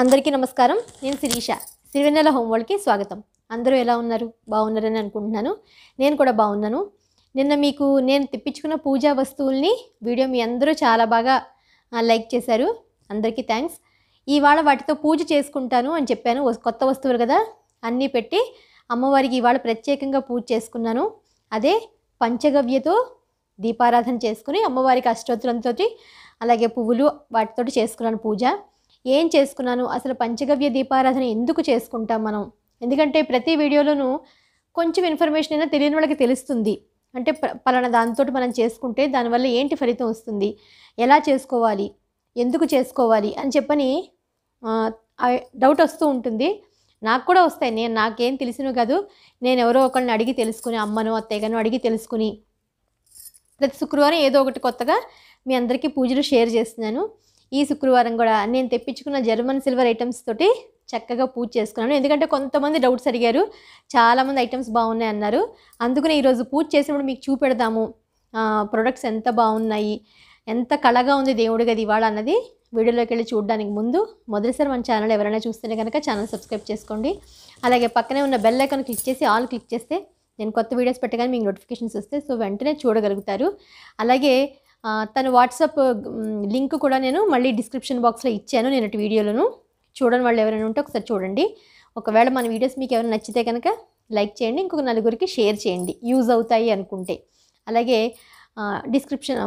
అందరికీ నమస్కారం నేను శిరీష సిరివెన్నెల హోంవర్క్కి స్వాగతం అందరూ ఎలా ఉన్నారు బాగున్నారని అనుకుంటున్నాను నేను కూడా బాగున్నాను నిన్న మీకు నేను తెప్పించుకున్న పూజా వస్తువుల్ని వీడియో మీ అందరూ చాలా బాగా లైక్ చేశారు అందరికీ థ్యాంక్స్ ఇవాళ వాటితో పూజ చేసుకుంటాను అని చెప్పాను కొత్త వస్తువులు కదా అన్నీ పెట్టి అమ్మవారికి ఇవాళ ప్రత్యేకంగా పూజ చేసుకున్నాను అదే పంచగవ్యతో దీపారాధన చేసుకుని అమ్మవారికి అష్టోత్తరంతో అలాగే పువ్వులు వాటితోటి చేసుకున్నాను పూజ ఏం చేసుకున్నాను అసలు పంచగవ్య దీపారాధన ఎందుకు చేసుకుంటాం మనం ఎందుకంటే ప్రతి వీడియోలోనూ కొంచెం ఇన్ఫర్మేషన్ అయినా తెలియని వాళ్ళకి తెలుస్తుంది అంటే పలానా దాంతో మనం చేసుకుంటే దానివల్ల ఏంటి ఫలితం వస్తుంది ఎలా చేసుకోవాలి ఎందుకు చేసుకోవాలి అని చెప్పని డౌట్ వస్తూ ఉంటుంది నాకు కూడా వస్తాయి నేను నాకేం తెలిసినవి కాదు నేను ఎవరో ఒకరిని అడిగి తెలుసుకుని అమ్మను అత్తయ్యగాను అడిగి తెలుసుకుని ప్రతి శుక్రవారం ఏదో ఒకటి కొత్తగా మీ అందరికీ పూజలు షేర్ చేస్తున్నాను ఈ శుక్రవారం కూడా నేను తెప్పించుకున్న జర్మన్ సిల్వర్ ఐటమ్స్ తోటి చక్కగా పూజ చేసుకున్నాను ఎందుకంటే కొంతమంది డౌట్స్ అడిగారు చాలామంది ఐటమ్స్ బాగున్నాయి అన్నారు అందుకనే ఈరోజు పూజ చేసినప్పుడు మీకు చూపెడదాము ప్రొడక్ట్స్ ఎంత బాగున్నాయి ఎంత కళగా ఉంది గది ఇవాళ అన్నది వీడియోలోకి వెళ్ళి చూడడానికి ముందు మొదటిసారి మన ఛానల్ ఎవరైనా చూస్తుంటే కనుక ఛానల్ సబ్స్క్రైబ్ చేసుకోండి అలాగే పక్కనే ఉన్న బెల్ ఐకాన్ క్లిక్ చేసి ఆల్ క్లిక్ చేస్తే నేను కొత్త వీడియోస్ పెట్టగానే మీకు నోటిఫికేషన్స్ వస్తాయి సో వెంటనే చూడగలుగుతారు అలాగే తన వాట్సాప్ లింక్ కూడా నేను మళ్ళీ డిస్క్రిప్షన్ బాక్స్లో ఇచ్చాను నేను వీడియోలను చూడని వాళ్ళు ఎవరైనా ఉంటే ఒకసారి చూడండి ఒకవేళ మన వీడియోస్ మీకు ఎవరైనా నచ్చితే కనుక లైక్ చేయండి ఇంకొక నలుగురికి షేర్ చేయండి యూజ్ అవుతాయి అనుకుంటే అలాగే డిస్క్రిప్షన్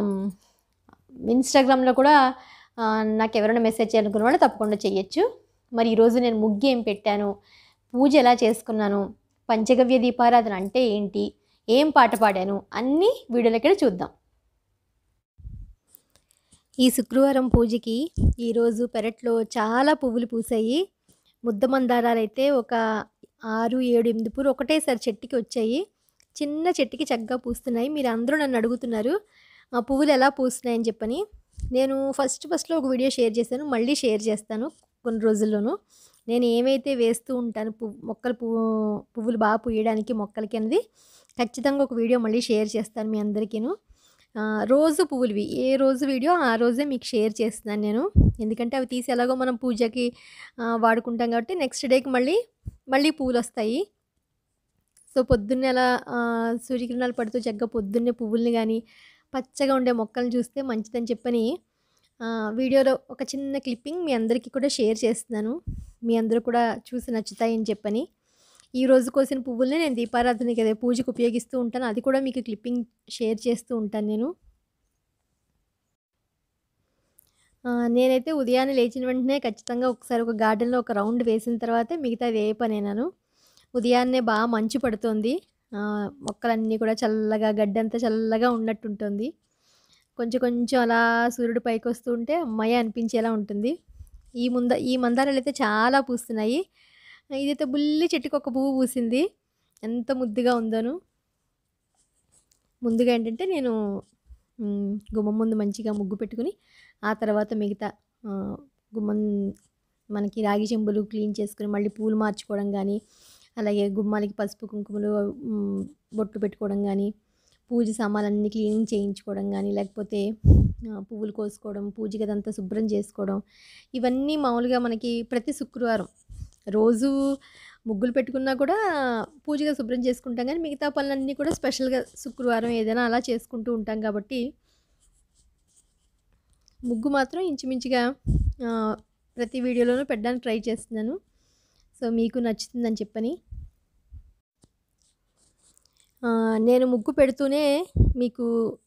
ఇన్స్టాగ్రామ్లో కూడా నాకు ఎవరైనా మెసేజ్ చేయాలనుకున్న వాళ్ళు తప్పకుండా చేయొచ్చు మరి ఈరోజు నేను ముగ్గు ఏం పెట్టాను పూజ ఎలా చేసుకున్నాను పంచగవ్య దీపారాధన అంటే ఏంటి ఏం పాట పాడాను అన్నీ వీడియోలకి చూద్దాం ఈ శుక్రవారం పూజకి ఈరోజు పెరట్లో చాలా పువ్వులు పూసాయి ముద్ద మందారాలు అయితే ఒక ఆరు ఏడు ఎనిమిది పూలు ఒకటేసారి చెట్టుకి వచ్చాయి చిన్న చెట్టుకి చక్కగా పూస్తున్నాయి మీరు అందరూ నన్ను అడుగుతున్నారు ఆ పువ్వులు ఎలా పూస్తున్నాయని చెప్పని నేను ఫస్ట్ ఫస్ట్లో ఒక వీడియో షేర్ చేశాను మళ్ళీ షేర్ చేస్తాను కొన్ని రోజుల్లోనూ నేను ఏమైతే వేస్తూ ఉంటాను పువ్వు మొక్కలు పువ్వు పువ్వులు బాగా పూయడానికి మొక్కలకి అనేది ఖచ్చితంగా ఒక వీడియో మళ్ళీ షేర్ చేస్తాను మీ అందరికీను రోజు పువ్వులువి ఏ రోజు వీడియో ఆ రోజే మీకు షేర్ చేస్తున్నాను నేను ఎందుకంటే అవి తీసి ఎలాగో మనం పూజకి వాడుకుంటాం కాబట్టి నెక్స్ట్ డేకి మళ్ళీ మళ్ళీ పువ్వులు వస్తాయి సో పొద్దున్నే అలా సూర్యకిరణాలు పడుతూ చక్కగా పొద్దున్నే పువ్వుల్ని కానీ పచ్చగా ఉండే మొక్కలను చూస్తే మంచిదని చెప్పని వీడియోలో ఒక చిన్న క్లిప్పింగ్ మీ అందరికీ కూడా షేర్ చేస్తున్నాను మీ అందరూ కూడా చూసి నచ్చుతాయని చెప్పని ఈ రోజు కోసిన పువ్వులనే నేను దీపారాధనకి అదే పూజకు ఉపయోగిస్తూ ఉంటాను అది కూడా మీకు క్లిప్పింగ్ షేర్ చేస్తూ ఉంటాను నేను నేనైతే ఉదయాన్నే లేచిన వెంటనే ఖచ్చితంగా ఒకసారి ఒక గార్డెన్లో ఒక రౌండ్ వేసిన తర్వాతే మిగతా ఏ పనేనాను ఉదయాన్నే బాగా మంచు పడుతుంది మొక్కలన్నీ కూడా చల్లగా గడ్డంతా చల్లగా ఉన్నట్టుంటుంది కొంచెం కొంచెం అలా సూర్యుడు పైకి వస్తూ ఉంటే అమ్మాయి అనిపించేలా ఉంటుంది ఈ ముంద ఈ మందారాలు అయితే చాలా పూస్తున్నాయి ఇదైతే బుల్లి చెట్టుకు ఒక పువ్వు పూసింది ఎంత ముద్దుగా ఉందను ముందుగా ఏంటంటే నేను గుమ్మం ముందు మంచిగా ముగ్గు పెట్టుకుని ఆ తర్వాత మిగతా గుమ్మం మనకి రాగి చెంబులు క్లీన్ చేసుకుని మళ్ళీ పూలు మార్చుకోవడం కానీ అలాగే గుమ్మాలకి పసుపు కుంకుమలు బొట్టు పెట్టుకోవడం కానీ పూజ సామాన్లన్నీ క్లీనింగ్ చేయించుకోవడం కానీ లేకపోతే పువ్వులు కోసుకోవడం పూజ గదంతా శుభ్రం చేసుకోవడం ఇవన్నీ మామూలుగా మనకి ప్రతి శుక్రవారం రోజు ముగ్గులు పెట్టుకున్నా కూడా పూజగా శుభ్రం చేసుకుంటాం కానీ మిగతా పనులన్నీ కూడా స్పెషల్గా శుక్రవారం ఏదైనా అలా చేసుకుంటూ ఉంటాం కాబట్టి ముగ్గు మాత్రం ఇంచుమించుగా ప్రతి వీడియోలోనూ పెట్టడానికి ట్రై చేస్తున్నాను సో మీకు నచ్చుతుందని చెప్పని నేను ముగ్గు పెడుతూనే మీకు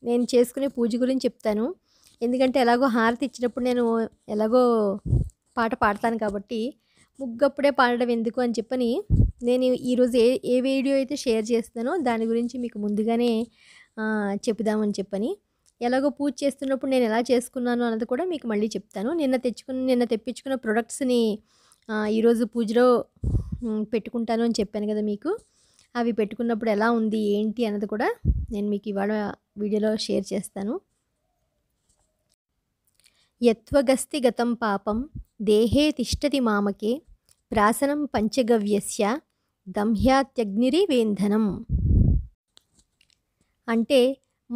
నేను చేసుకునే పూజ గురించి చెప్తాను ఎందుకంటే ఎలాగో హారతి ఇచ్చినప్పుడు నేను ఎలాగో పాట పాడతాను కాబట్టి ముగ్గప్పుడే పాడడం ఎందుకు అని చెప్పని నేను ఈరోజు ఏ ఏ వీడియో అయితే షేర్ చేస్తానో దాని గురించి మీకు ముందుగానే చెప్దామని చెప్పని ఎలాగో పూజ చేస్తున్నప్పుడు నేను ఎలా చేసుకున్నాను అన్నది కూడా మీకు మళ్ళీ చెప్తాను నిన్న తెచ్చుకున్న నిన్న తెప్పించుకున్న ప్రొడక్ట్స్ని ఈరోజు పూజలో పెట్టుకుంటాను అని చెప్పాను కదా మీకు అవి పెట్టుకున్నప్పుడు ఎలా ఉంది ఏంటి అన్నది కూడా నేను మీకు ఇవాళ వీడియోలో షేర్ చేస్తాను యత్వగస్తి గతం పాపం దేహే తిష్టతి మామకే ప్రాసనం పంచగవ్యస్య వేంధనం అంటే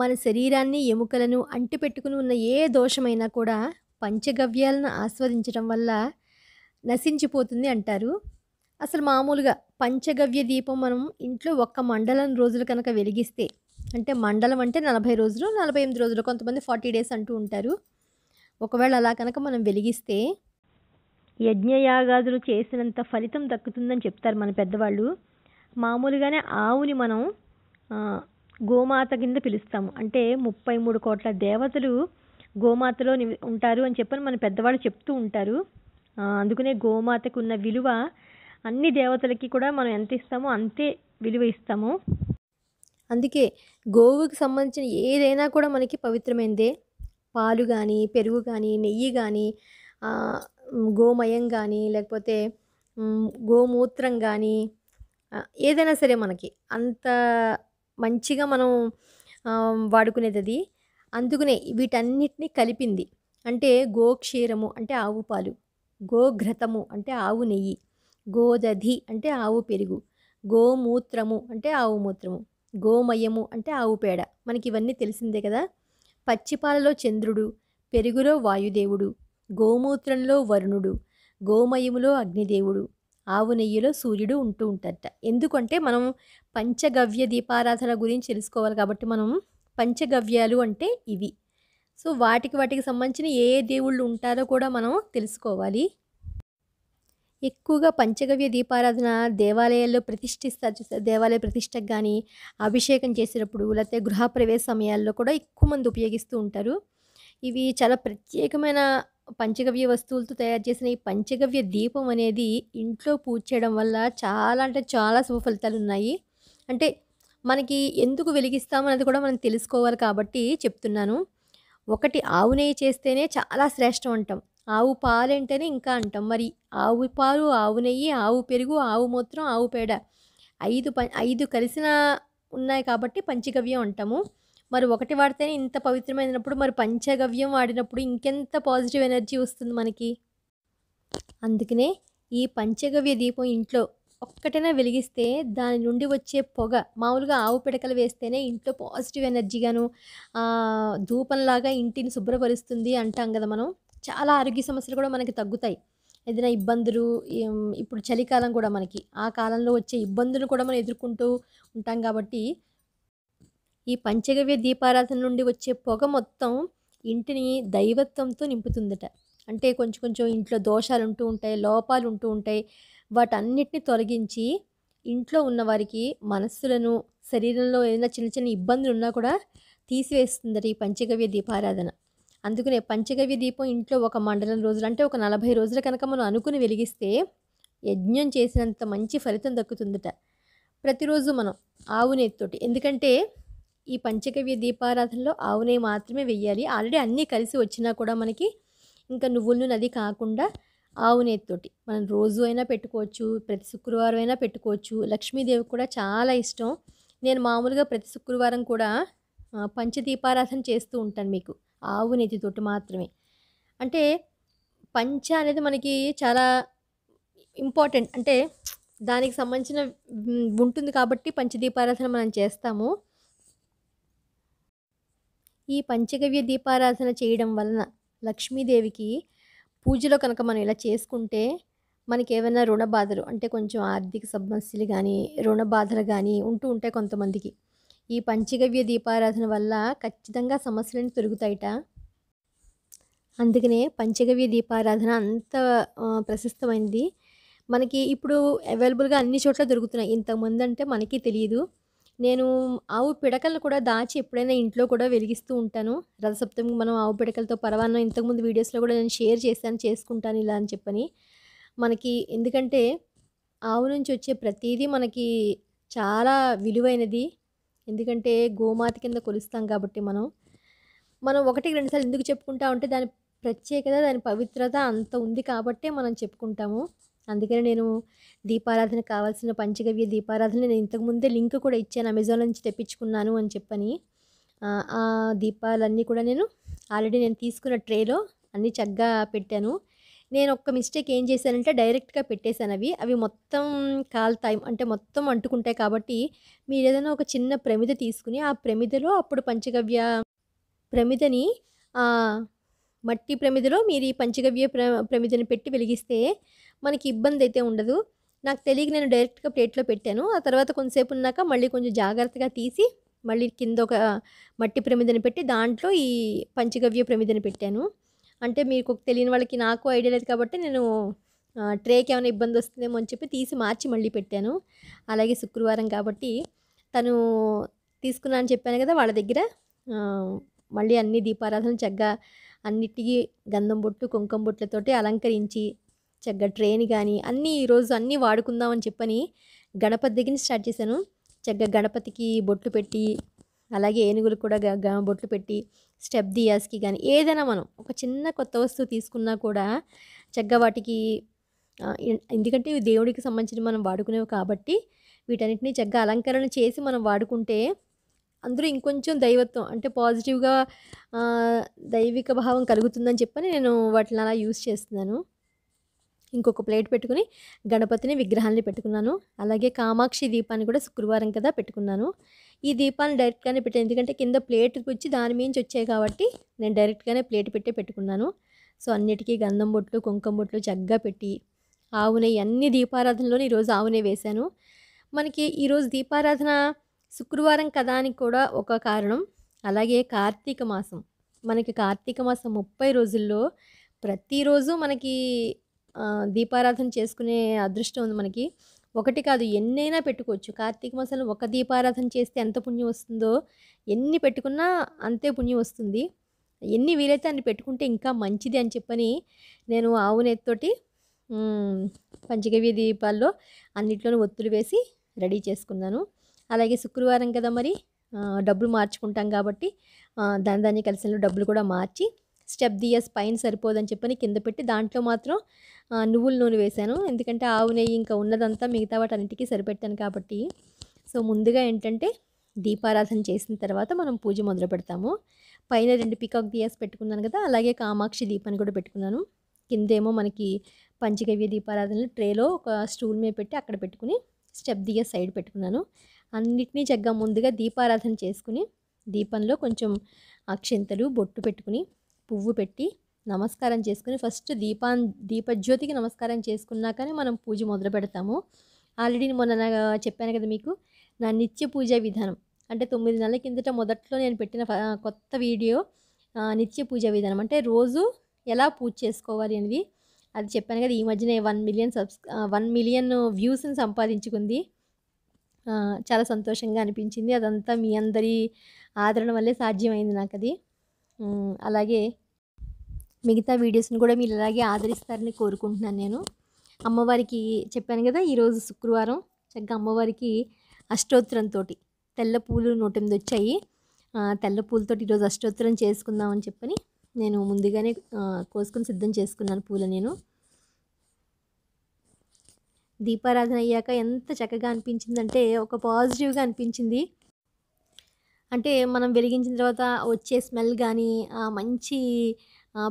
మన శరీరాన్ని ఎముకలను అంటిపెట్టుకుని ఉన్న ఏ దోషమైనా కూడా పంచగవ్యాలను ఆస్వాదించడం వల్ల నశించిపోతుంది అంటారు అసలు మామూలుగా పంచగవ్య దీపం మనం ఇంట్లో ఒక్క మండలం రోజులు కనుక వెలిగిస్తే అంటే మండలం అంటే నలభై రోజులు నలభై ఎనిమిది రోజులు కొంతమంది ఫార్టీ డేస్ అంటూ ఉంటారు ఒకవేళ అలా కనుక మనం వెలిగిస్తే యజ్ఞయాగాదులు చేసినంత ఫలితం దక్కుతుందని చెప్తారు మన పెద్దవాళ్ళు మామూలుగానే ఆవుని మనం గోమాత కింద పిలుస్తాము అంటే ముప్పై మూడు కోట్ల దేవతలు గోమాతలో ఉంటారు అని చెప్పని మన పెద్దవాళ్ళు చెప్తూ ఉంటారు అందుకనే గోమాతకు ఉన్న విలువ అన్ని దేవతలకి కూడా మనం ఎంత ఇస్తామో అంతే విలువ ఇస్తాము అందుకే గోవుకి సంబంధించిన ఏదైనా కూడా మనకి పవిత్రమైందే పాలు కానీ పెరుగు కానీ నెయ్యి కానీ గోమయం కానీ లేకపోతే గోమూత్రం కానీ ఏదైనా సరే మనకి అంత మంచిగా మనం వాడుకునేది అది అందుకునే వీటన్నిటినీ కలిపింది అంటే గోక్షీరము అంటే ఆవు పాలు గోఘ్రతము అంటే ఆవు నెయ్యి గోదధి అంటే ఆవు పెరుగు గోమూత్రము అంటే ఆవు మూత్రము గోమయము అంటే ఆవు పేడ మనకి ఇవన్నీ తెలిసిందే కదా పచ్చిపాలలో చంద్రుడు పెరుగులో వాయుదేవుడు గోమూత్రంలో వరుణుడు గోమయములో అగ్నిదేవుడు ఆవు నెయ్యిలో సూర్యుడు ఉంటూ ఉంటారట ఎందుకంటే మనం పంచగవ్య దీపారాధన గురించి తెలుసుకోవాలి కాబట్టి మనం పంచగవ్యాలు అంటే ఇవి సో వాటికి వాటికి సంబంధించిన ఏ ఏ దేవుళ్ళు ఉంటారో కూడా మనం తెలుసుకోవాలి ఎక్కువగా పంచగవ్య దీపారాధన దేవాలయాల్లో ప్రతిష్ఠిస్తారు చూస్తారు దేవాలయ ప్రతిష్టకు కానీ అభిషేకం చేసేటప్పుడు లేకపోతే గృహప్రవేశ సమయాల్లో కూడా ఎక్కువ మంది ఉపయోగిస్తూ ఉంటారు ఇవి చాలా ప్రత్యేకమైన పంచగవ్య వస్తువులతో తయారు చేసిన ఈ పంచగవ్య దీపం అనేది ఇంట్లో పూజ చేయడం వల్ల చాలా అంటే చాలా శుభ ఫలితాలు ఉన్నాయి అంటే మనకి ఎందుకు వెలిగిస్తామన్నది కూడా మనం తెలుసుకోవాలి కాబట్టి చెప్తున్నాను ఒకటి ఆవు నెయ్యి చేస్తేనే చాలా శ్రేష్టం అంటాం ఆవు పాలంటేనే ఇంకా అంటాం మరి ఆవు పాలు ఆవు నెయ్యి ఆవు పెరుగు ఆవు మూత్రం ఆవు పేడ ఐదు ప ఐదు కలిసిన ఉన్నాయి కాబట్టి పంచగవ్యం అంటాము మరి ఒకటి వాడితేనే ఇంత పవిత్రమైనప్పుడు మరి పంచగవ్యం వాడినప్పుడు ఇంకెంత పాజిటివ్ ఎనర్జీ వస్తుంది మనకి అందుకనే ఈ పంచగవ్య దీపం ఇంట్లో ఒక్కటైనా వెలిగిస్తే దాని నుండి వచ్చే పొగ మామూలుగా ఆవు పిడకలు వేస్తేనే ఇంట్లో పాజిటివ్ ఎనర్జీగాను ధూపంలాగా ఇంటిని శుభ్రపరుస్తుంది అంటాం కదా మనం చాలా ఆరోగ్య సమస్యలు కూడా మనకి తగ్గుతాయి ఏదైనా ఇబ్బందులు ఇప్పుడు చలికాలం కూడా మనకి ఆ కాలంలో వచ్చే ఇబ్బందులు కూడా మనం ఎదుర్కొంటూ ఉంటాం కాబట్టి ఈ పంచగవ్య దీపారాధన నుండి వచ్చే పొగ మొత్తం ఇంటిని దైవత్వంతో నింపుతుందట అంటే కొంచెం కొంచెం ఇంట్లో దోషాలు ఉంటూ ఉంటాయి లోపాలు ఉంటూ ఉంటాయి వాటన్నిటిని తొలగించి ఇంట్లో ఉన్నవారికి మనస్సులను శరీరంలో ఏదైనా చిన్న చిన్న ఇబ్బందులు ఉన్నా కూడా తీసివేస్తుందట ఈ పంచగవ్య దీపారాధన అందుకనే పంచగవ్య దీపం ఇంట్లో ఒక మండలం రోజులు అంటే ఒక నలభై రోజుల కనుక మనం అనుకుని వెలిగిస్తే యజ్ఞం చేసినంత మంచి ఫలితం దక్కుతుందట ప్రతిరోజు మనం ఆవు నెయ్యితోటి ఎందుకంటే ఈ పంచగవ్య దీపారాధనలో ఆవునే మాత్రమే వెయ్యాలి ఆల్రెడీ అన్నీ కలిసి వచ్చినా కూడా మనకి ఇంకా నువ్వులను నది అది కాకుండా ఆవు మనం రోజు అయినా పెట్టుకోవచ్చు ప్రతి శుక్రవారం అయినా పెట్టుకోవచ్చు లక్ష్మీదేవి కూడా చాలా ఇష్టం నేను మామూలుగా ప్రతి శుక్రవారం కూడా పంచదీపారాధన చేస్తూ ఉంటాను మీకు ఆవు తోటి మాత్రమే అంటే పంచ అనేది మనకి చాలా ఇంపార్టెంట్ అంటే దానికి సంబంధించిన ఉంటుంది కాబట్టి పంచదీపారాధన మనం చేస్తాము ఈ పంచగవ్య దీపారాధన చేయడం వలన లక్ష్మీదేవికి పూజలో కనుక మనం ఇలా చేసుకుంటే మనకి ఏమైనా రుణ బాధలు అంటే కొంచెం ఆర్థిక సమస్యలు కానీ రుణ బాధలు కానీ ఉంటూ ఉంటాయి కొంతమందికి ఈ పంచగవ్య దీపారాధన వల్ల ఖచ్చితంగా సమస్యలను తొలుగుతాయిట అందుకనే పంచగవ్య దీపారాధన అంత ప్రశస్తమైంది మనకి ఇప్పుడు అవైలబుల్గా అన్ని చోట్ల దొరుకుతున్నాయి ఇంతకుముందు అంటే మనకి తెలియదు నేను ఆవు పిడకలను కూడా దాచి ఎప్పుడైనా ఇంట్లో కూడా వెలిగిస్తూ ఉంటాను రథసప్తమికి మనం ఆవు పిడకలతో పరవాన్నం ఇంతకుముందు వీడియోస్లో కూడా నేను షేర్ చేశాను చేసుకుంటాను ఇలా అని చెప్పని మనకి ఎందుకంటే ఆవు నుంచి వచ్చే ప్రతిదీ మనకి చాలా విలువైనది ఎందుకంటే గోమాత కింద కొలుస్తాం కాబట్టి మనం మనం ఒకటికి రెండుసార్లు ఎందుకు చెప్పుకుంటా ఉంటే దాని ప్రత్యేకత దాని పవిత్రత అంత ఉంది కాబట్టే మనం చెప్పుకుంటాము అందుకని నేను దీపారాధన కావాల్సిన పంచగవ్య దీపారాధన నేను ఇంతకుముందే లింక్ కూడా ఇచ్చాను అమెజాన్ నుంచి తెప్పించుకున్నాను అని చెప్పని ఆ దీపాలన్నీ కూడా నేను ఆల్రెడీ నేను తీసుకున్న ట్రేలో అన్నీ చక్కగా పెట్టాను నేను ఒక్క మిస్టేక్ ఏం చేశానంటే డైరెక్ట్గా పెట్టేశాను అవి అవి మొత్తం కాలుతాయి అంటే మొత్తం అంటుకుంటాయి కాబట్టి మీరు ఏదైనా ఒక చిన్న ప్రమిద తీసుకుని ఆ ప్రమిదలో అప్పుడు పంచగవ్య ప్రమిదని మట్టి ప్రమిదలో మీరు ఈ పంచగవ్య ప్ర ప్రమిదని పెట్టి వెలిగిస్తే మనకి ఇబ్బంది అయితే ఉండదు నాకు తెలియక నేను డైరెక్ట్గా ప్లేట్లో పెట్టాను ఆ తర్వాత కొంతసేపు ఉన్నాక మళ్ళీ కొంచెం జాగ్రత్తగా తీసి మళ్ళీ కింద ఒక మట్టి ప్రమిదని పెట్టి దాంట్లో ఈ పంచగవ్య ప్రమిదని పెట్టాను అంటే మీకు తెలియని వాళ్ళకి నాకు ఐడియా లేదు కాబట్టి నేను ట్రేకి ఏమైనా ఇబ్బంది వస్తుందేమో అని చెప్పి తీసి మార్చి మళ్ళీ పెట్టాను అలాగే శుక్రవారం కాబట్టి తను తీసుకున్నా అని చెప్పాను కదా వాళ్ళ దగ్గర మళ్ళీ అన్ని దీపారాధన చక్కగా అన్నిటికీ గంధం బొట్టు కుంకుమ బొట్లతోటి అలంకరించి చక్కగా ట్రైన్ కానీ అన్నీ ఈరోజు అన్నీ వాడుకుందామని చెప్పని గణపతి దగ్గర స్టార్ట్ చేశాను చక్కగా గణపతికి బొట్లు పెట్టి అలాగే ఏనుగులు కూడా బొట్లు పెట్టి స్టెప్ దియాస్కి కానీ ఏదైనా మనం ఒక చిన్న కొత్త వస్తువు తీసుకున్నా కూడా చక్కగా వాటికి ఎందుకంటే ఇవి దేవుడికి సంబంధించి మనం వాడుకునేవి కాబట్టి వీటన్నిటిని చక్కగా అలంకరణ చేసి మనం వాడుకుంటే అందరూ ఇంకొంచెం దైవత్వం అంటే పాజిటివ్గా దైవిక భావం కలుగుతుందని చెప్పని నేను వాటిని అలా యూస్ చేస్తున్నాను ఇంకొక ప్లేట్ పెట్టుకుని గణపతిని విగ్రహాన్ని పెట్టుకున్నాను అలాగే కామాక్షి దీపాన్ని కూడా శుక్రవారం కదా పెట్టుకున్నాను ఈ దీపాన్ని డైరెక్ట్గానే పెట్టాను ఎందుకంటే కింద ప్లేట్ వచ్చి దాని మించి వచ్చాయి కాబట్టి నేను డైరెక్ట్గానే ప్లేట్ పెట్టే పెట్టుకున్నాను సో అన్నిటికీ గంధం బొట్లు కుంకుమ బొట్లు జగ్గా పెట్టి ఆవునే అన్ని దీపారాధనలోనే ఈరోజు ఆవునే వేశాను మనకి ఈరోజు దీపారాధన శుక్రవారం కదా అని కూడా ఒక కారణం అలాగే కార్తీక మాసం మనకి కార్తీక మాసం ముప్పై రోజుల్లో ప్రతిరోజు మనకి దీపారాధన చేసుకునే అదృష్టం ఉంది మనకి ఒకటి కాదు ఎన్నైనా పెట్టుకోవచ్చు కార్తీక మాసంలో ఒక దీపారాధన చేస్తే ఎంత పుణ్యం వస్తుందో ఎన్ని పెట్టుకున్నా అంతే పుణ్యం వస్తుంది ఎన్ని వీలైతే అన్ని పెట్టుకుంటే ఇంకా మంచిది అని చెప్పని నేను ఆవు నెత్తోటి పంచగవ్య దీపాల్లో అన్నిట్లోనూ ఒత్తులు వేసి రెడీ చేసుకున్నాను అలాగే శుక్రవారం కదా మరి డబ్బులు మార్చుకుంటాం కాబట్టి దాన్ని కలిసిన డబ్బులు కూడా మార్చి స్టెప్ దియస్ పైన సరిపోదని చెప్పని కింద పెట్టి దాంట్లో మాత్రం నువ్వుల నూనె వేశాను ఎందుకంటే ఆవు నెయ్యి ఇంకా ఉన్నదంతా మిగతా వాటి అన్నిటికీ సరిపెట్టాను కాబట్టి సో ముందుగా ఏంటంటే దీపారాధన చేసిన తర్వాత మనం పూజ మొదలు పెడతాము పైన రెండు పికాక్ దియాస్ పెట్టుకున్నాను కదా అలాగే కామాక్షి దీపాన్ని కూడా పెట్టుకున్నాను కిందేమో మనకి పంచగవ్య దీపారాధనలు ట్రేలో ఒక స్టూల్ మీద పెట్టి అక్కడ పెట్టుకుని స్టెప్ దియా సైడ్ పెట్టుకున్నాను అన్నిటినీ చక్కగా ముందుగా దీపారాధన చేసుకుని దీపంలో కొంచెం అక్షింతలు బొట్టు పెట్టుకుని పువ్వు పెట్టి నమస్కారం చేసుకుని ఫస్ట్ దీపాన్ దీపజ్యోతికి నమస్కారం చేసుకున్నాకనే మనం పూజ మొదలు పెడతాము ఆల్రెడీ మొన్న చెప్పాను కదా మీకు నా నిత్య పూజ విధానం అంటే తొమ్మిది నెలల కిందట మొదట్లో నేను పెట్టిన కొత్త వీడియో నిత్య పూజ విధానం అంటే రోజు ఎలా పూజ చేసుకోవాలి అనేది అది చెప్పాను కదా ఈ మధ్యనే one million subs one million వ్యూస్ని సంపాదించుకుంది చాలా సంతోషంగా అనిపించింది అదంతా మీ అందరి ఆదరణ వల్లే సాధ్యమైంది నాకు అది అలాగే మిగతా వీడియోస్ని కూడా మీరు ఇలాగే ఆదరిస్తారని కోరుకుంటున్నాను నేను అమ్మవారికి చెప్పాను కదా ఈరోజు శుక్రవారం చక్కగా అమ్మవారికి అష్టోత్తరంతో తెల్ల పూలు నూటెనిమిది వచ్చాయి తెల్ల పూలతో ఈరోజు అష్టోత్తరం చేసుకుందామని చెప్పని నేను ముందుగానే కోసుకొని సిద్ధం చేసుకున్నాను పూల నేను దీపారాధన అయ్యాక ఎంత చక్కగా అనిపించిందంటే ఒక పాజిటివ్గా అనిపించింది అంటే మనం వెలిగించిన తర్వాత వచ్చే స్మెల్ కానీ మంచి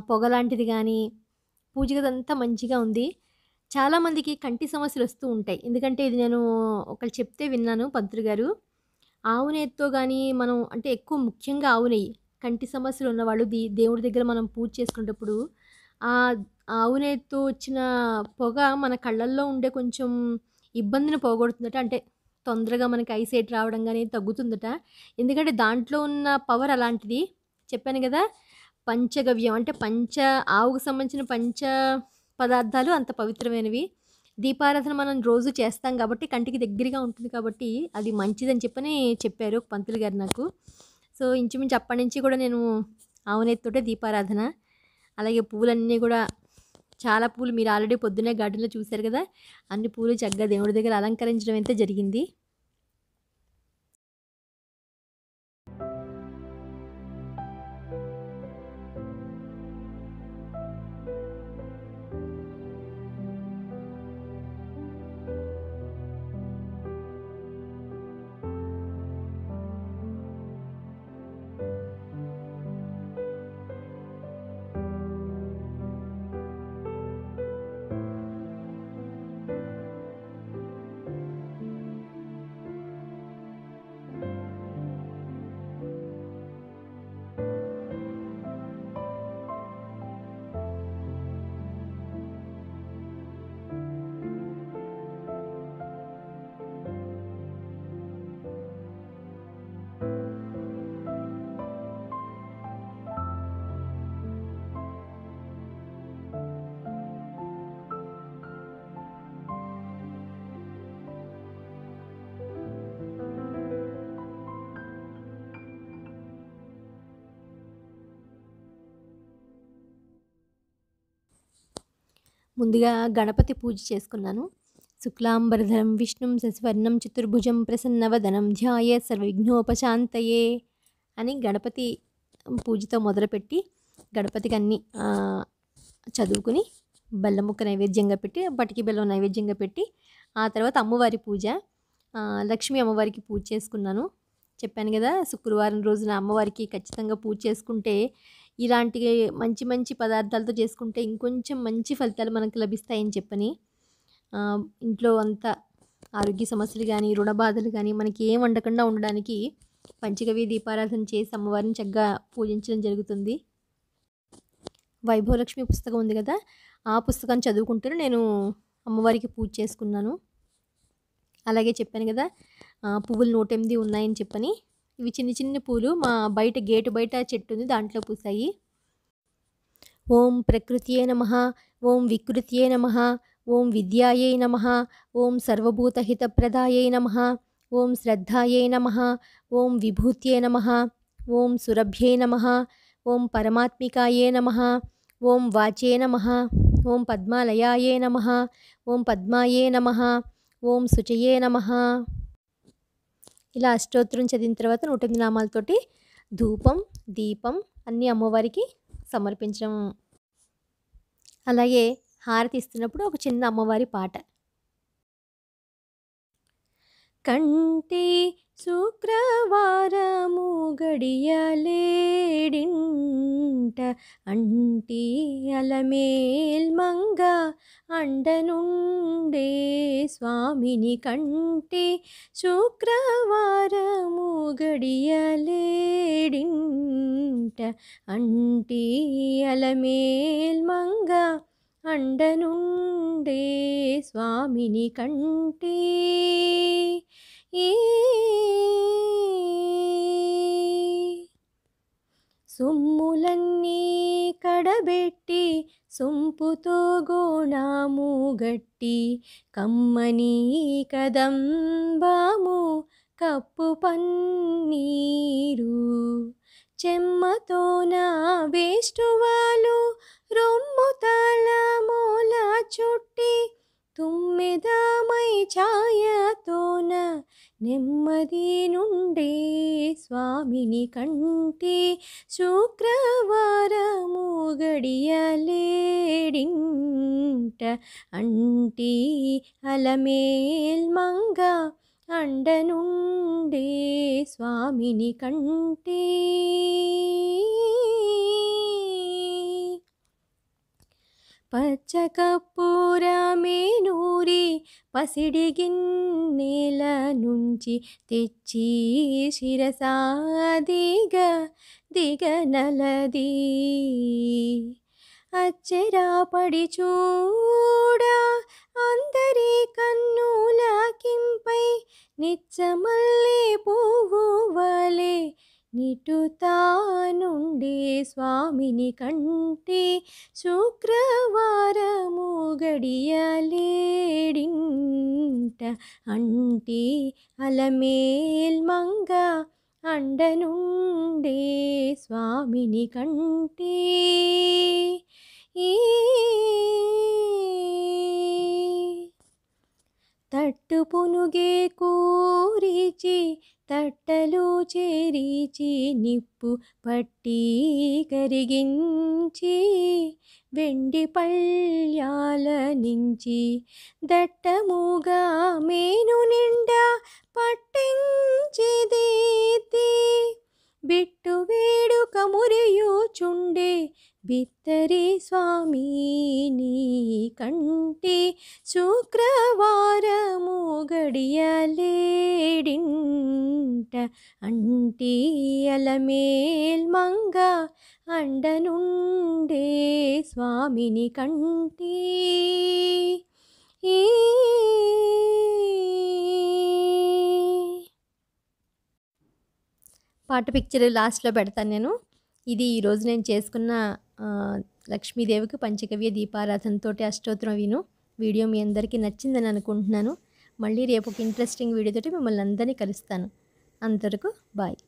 పొగ లాంటిది కానీ పూజ గదంతా మంచిగా ఉంది చాలామందికి కంటి సమస్యలు వస్తూ ఉంటాయి ఎందుకంటే ఇది నేను ఒకళ్ళు చెప్తే విన్నాను పంతులు గారు ఆవు నెయ్యితో కానీ మనం అంటే ఎక్కువ ముఖ్యంగా ఆవు నెయ్యి కంటి సమస్యలు ఉన్నవాళ్ళు దీ దేవుడి దగ్గర మనం పూజ చేసుకునేటప్పుడు ఆ ఆవు నెయ్యితో వచ్చిన పొగ మన కళ్ళల్లో ఉండే కొంచెం ఇబ్బందిని పోగొడుతుందట అంటే తొందరగా మనకి ఐసైట్ రావడం కానీ తగ్గుతుందట ఎందుకంటే దాంట్లో ఉన్న పవర్ అలాంటిది చెప్పాను కదా పంచగవ్యం అంటే పంచ ఆవుకు సంబంధించిన పంచ పదార్థాలు అంత పవిత్రమైనవి దీపారాధన మనం రోజు చేస్తాం కాబట్టి కంటికి దగ్గరగా ఉంటుంది కాబట్టి అది మంచిదని చెప్పని చెప్పారు పంతులు గారు నాకు సో ఇంచుమించు అప్పటి నుంచి కూడా నేను ఆవునెత్తుటే దీపారాధన అలాగే పూలన్నీ కూడా చాలా పూలు మీరు ఆల్రెడీ పొద్దునే గార్డెన్లో చూశారు కదా అన్ని పూలు చక్కగా దేవుడి దగ్గర అలంకరించడం అయితే జరిగింది ముందుగా గణపతి పూజ చేసుకున్నాను శుక్లాంబరధరం విష్ణుం శశివర్ణం చతుర్భుజం ప్రసన్నవదనం ధ్యాయ సర్వవిఘ్నోపశాంతయే అని గణపతి పూజతో మొదలుపెట్టి గణపతికి అన్ని చదువుకుని బెల్లముక్క నైవేద్యంగా పెట్టి బటికి బెల్లం నైవేద్యంగా పెట్టి ఆ తర్వాత అమ్మవారి పూజ లక్ష్మీ అమ్మవారికి పూజ చేసుకున్నాను చెప్పాను కదా శుక్రవారం రోజున అమ్మవారికి ఖచ్చితంగా పూజ చేసుకుంటే ఇలాంటి మంచి మంచి పదార్థాలతో చేసుకుంటే ఇంకొంచెం మంచి ఫలితాలు మనకు లభిస్తాయని చెప్పని ఇంట్లో అంతా ఆరోగ్య సమస్యలు కానీ రుణ బాధలు కానీ మనకి ఏం వండకుండా ఉండడానికి పంచగవి దీపారాధన చేసి అమ్మవారిని చక్కగా పూజించడం జరుగుతుంది వైభవలక్ష్మి పుస్తకం ఉంది కదా ఆ పుస్తకాన్ని చదువుకుంటూ నేను అమ్మవారికి పూజ చేసుకున్నాను అలాగే చెప్పాను కదా పువ్వులు నూట ఎనిమిది ఉన్నాయని చెప్పని ఇవి చిన్న చిన్న పూలు మా బయట గేటు బయట చెట్టు ఉంది దాంట్లో పూసాయి ఓం ప్రకృతియే నమ ఓం వికృతియే నమ ఓం విద్యాయే నమ ఓం సర్వభూతహితప్రదాయై నమ ఓం శ్రద్ధాయే నమ ఓం విభూత్యే నమ ఓం సురభ్యై నమ ఓం పరమాత్మికాయే నమ ఓం వాచే నమ ఓం పద్మాలయాయే నమ ఓం పద్మాయే నమ ఓం శుచయే నమ ఇలా అష్టోత్తరం చదివిన తర్వాత నూట ఎనిమిది నామాలతోటి ధూపం దీపం అన్నీ అమ్మవారికి సమర్పించడం అలాగే హారతి ఇస్తున్నప్పుడు ఒక చిన్న అమ్మవారి పాట కంటి శుక్రవారము గడియలేడింట అంటి అలమేల్ మంగ అండనుండే స్వామిని కంటే శుక్రవారము గడియలేడింట అంటి అలమేల్ మంగ అండనుండే స్వామిని కంటే సొమ్ములన్నీ కడబెట్టి సొంపుతో గోణాము గట్టి కమ్మని కదంబాము కప్పు పన్నీరు చెమ్మతో నా వేష్టువాలు రొమ్ము మూల చుట్టి తుమ్మిదామై ఛాయతోన నెమ్మది నుండే స్వామిని కంటి శుక్రవారము గడియలేడింట అంటి మంగా అండనుండే స్వామిని కంటే పచ్చకపూరమే నూరి పసిడి గిన్నెల నుంచి తెచ్చి శిరసాదిగ దిగనలది అచ్చరా పడి చూడా అందరే కన్నులాకింపై నిచ్చమల్లే పువ్వు వలే నిటుతానుండే స్వామిని కంటే శుక్రవారము గడియలేడింట అంటే అలమేల్ మంగ అండనుండే స్వామిని కంటే తట్టు పునుగే కూరిచి తట్టలు చేరిచి నిప్పు పట్టి కరిగించి వెండి పళ్ళ్యాల నుంచి దట్టముగా మేను నిండా పట్టించిదేతి ಬಿಟ್ಟು ಬೇಡುಕ ಮುರಿಯುಚುಂಡೆ ಬಿತ್ತರಿ ಸ್ವಾಮಿ ನೀ ಕಂಟಿ ಶುಕ್ರವಾರಮು ಗಡಿಯಲೇಡಿಂಟ ಅಂಟಿಯಲ ಮೇಲ್ಮಂಗ అండనుండే స్వామిని కంటే ఏ పాట పిక్చర్ లాస్ట్లో పెడతాను నేను ఇది ఈరోజు నేను చేసుకున్న లక్ష్మీదేవికి పంచకవ్య దీపారాధనతో అష్టోత్తరం విను వీడియో మీ అందరికీ నచ్చిందని అనుకుంటున్నాను మళ్ళీ రేపు ఒక ఇంట్రెస్టింగ్ వీడియోతో మిమ్మల్ని అందరినీ కలుస్తాను అంతవరకు బాయ్